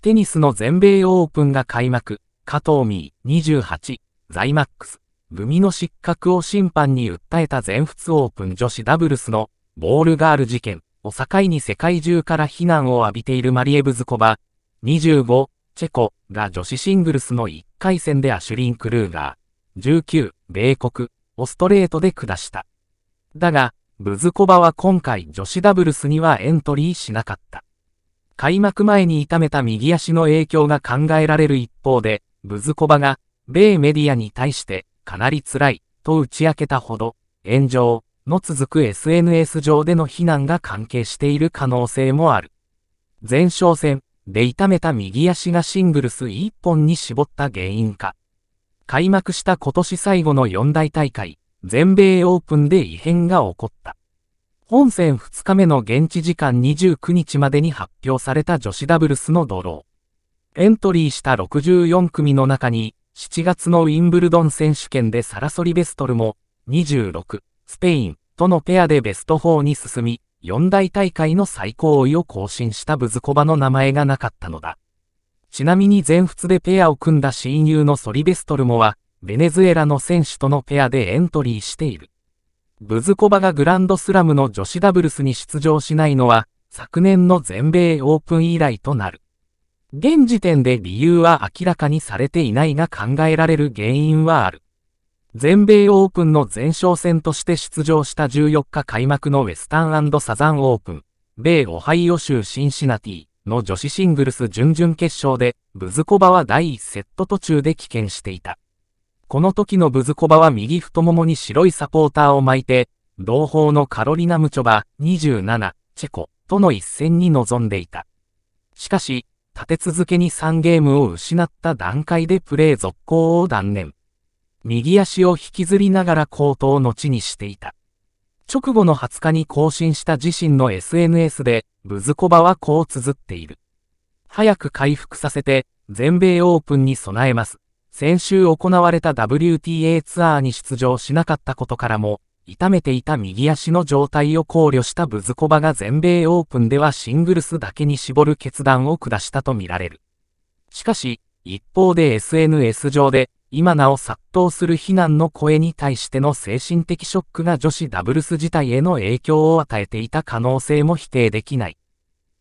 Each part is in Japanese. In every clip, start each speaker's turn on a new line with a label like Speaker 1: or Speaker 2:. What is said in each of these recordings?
Speaker 1: テニスの全米オープンが開幕、加藤美28、ザイマックス、グミの失格を審判に訴えた全仏オープン女子ダブルスのボールガール事件を境に世界中から非難を浴びているマリエブズコバ、25、チェコが女子シングルスの1回戦でアシュリン・クルーガー、19、米国をストレートで下した。だが、ブズコバは今回女子ダブルスにはエントリーしなかった。開幕前に痛めた右足の影響が考えられる一方で、ブズコバが、米メディアに対して、かなり辛い、と打ち明けたほど、炎上の続く SNS 上での非難が関係している可能性もある。前哨戦で痛めた右足がシングルス1本に絞った原因か。開幕した今年最後の四大大会、全米オープンで異変が起こった。本戦2日目の現地時間29日までに発表された女子ダブルスのドロー。エントリーした64組の中に、7月のウィンブルドン選手権でサラソリベストルも、26、スペインとのペアでベスト4に進み、四大大会の最高位を更新したブズコバの名前がなかったのだ。ちなみに全仏でペアを組んだ親友のソリベストルモは、ベネズエラの選手とのペアでエントリーしている。ブズコバがグランドスラムの女子ダブルスに出場しないのは、昨年の全米オープン以来となる。現時点で理由は明らかにされていないが考えられる原因はある。全米オープンの前哨戦として出場した14日開幕のウェスタンサザンオープン、米オハイオ州シンシナティの女子シングルス準々決勝で、ブズコバは第1セット途中で棄権していた。この時のブズコバは右太ももに白いサポーターを巻いて、同胞のカロリナ・ムチョバ、27、チェコ、との一戦に臨んでいた。しかし、立て続けに3ゲームを失った段階でプレー続行を断念。右足を引きずりながらコートを後にしていた。直後の20日に更新した自身の SNS で、ブズコバはこう綴っている。早く回復させて、全米オープンに備えます。先週行われた WTA ツアーに出場しなかったことからも、痛めていた右足の状態を考慮したブズコバが全米オープンではシングルスだけに絞る決断を下したとみられる。しかし、一方で SNS 上で、今なお殺到する非難の声に対しての精神的ショックが女子ダブルス自体への影響を与えていた可能性も否定できない。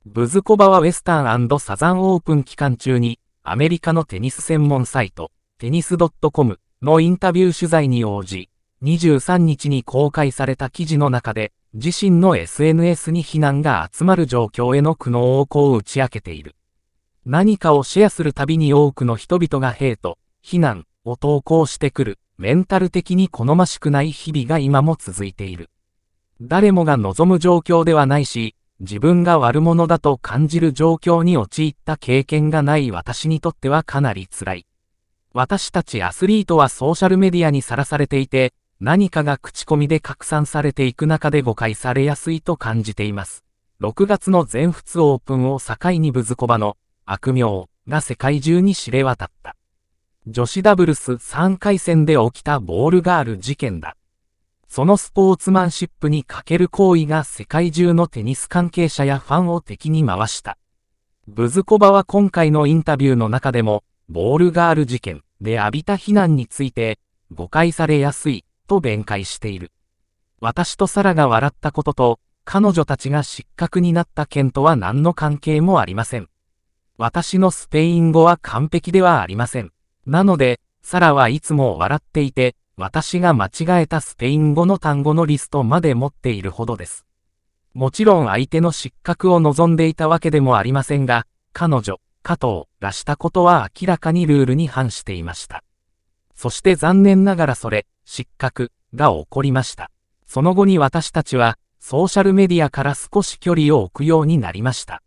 Speaker 1: ブズコバはウェスタンサザンオープン期間中に、アメリカのテニス専門サイト、テニス .com のインタビュー取材に応じ、23日に公開された記事の中で、自身の SNS に非難が集まる状況への苦悩をこう打ち明けている。何かをシェアするたびに多くの人々がヘイト、非難を投稿してくる、メンタル的に好ましくない日々が今も続いている。誰もが望む状況ではないし、自分が悪者だと感じる状況に陥った経験がない私にとってはかなり辛い。私たちアスリートはソーシャルメディアにさらされていて、何かが口コミで拡散されていく中で誤解されやすいと感じています。6月の全仏オープンを境にブズコバの悪名が世界中に知れ渡った。女子ダブルス3回戦で起きたボールガール事件だ。そのスポーツマンシップに欠ける行為が世界中のテニス関係者やファンを敵に回した。ブズコバは今回のインタビューの中でも、ボールガール事件で浴びた非難について、誤解されやすい、と弁解している。私とサラが笑ったことと、彼女たちが失格になった件とは何の関係もありません。私のスペイン語は完璧ではありません。なので、サラはいつも笑っていて、私が間違えたスペイン語の単語のリストまで持っているほどです。もちろん相手の失格を望んでいたわけでもありませんが、彼女、加藤がしたことは明らかにルールに反していました。そして残念ながらそれ、失格が起こりました。その後に私たちは、ソーシャルメディアから少し距離を置くようになりました。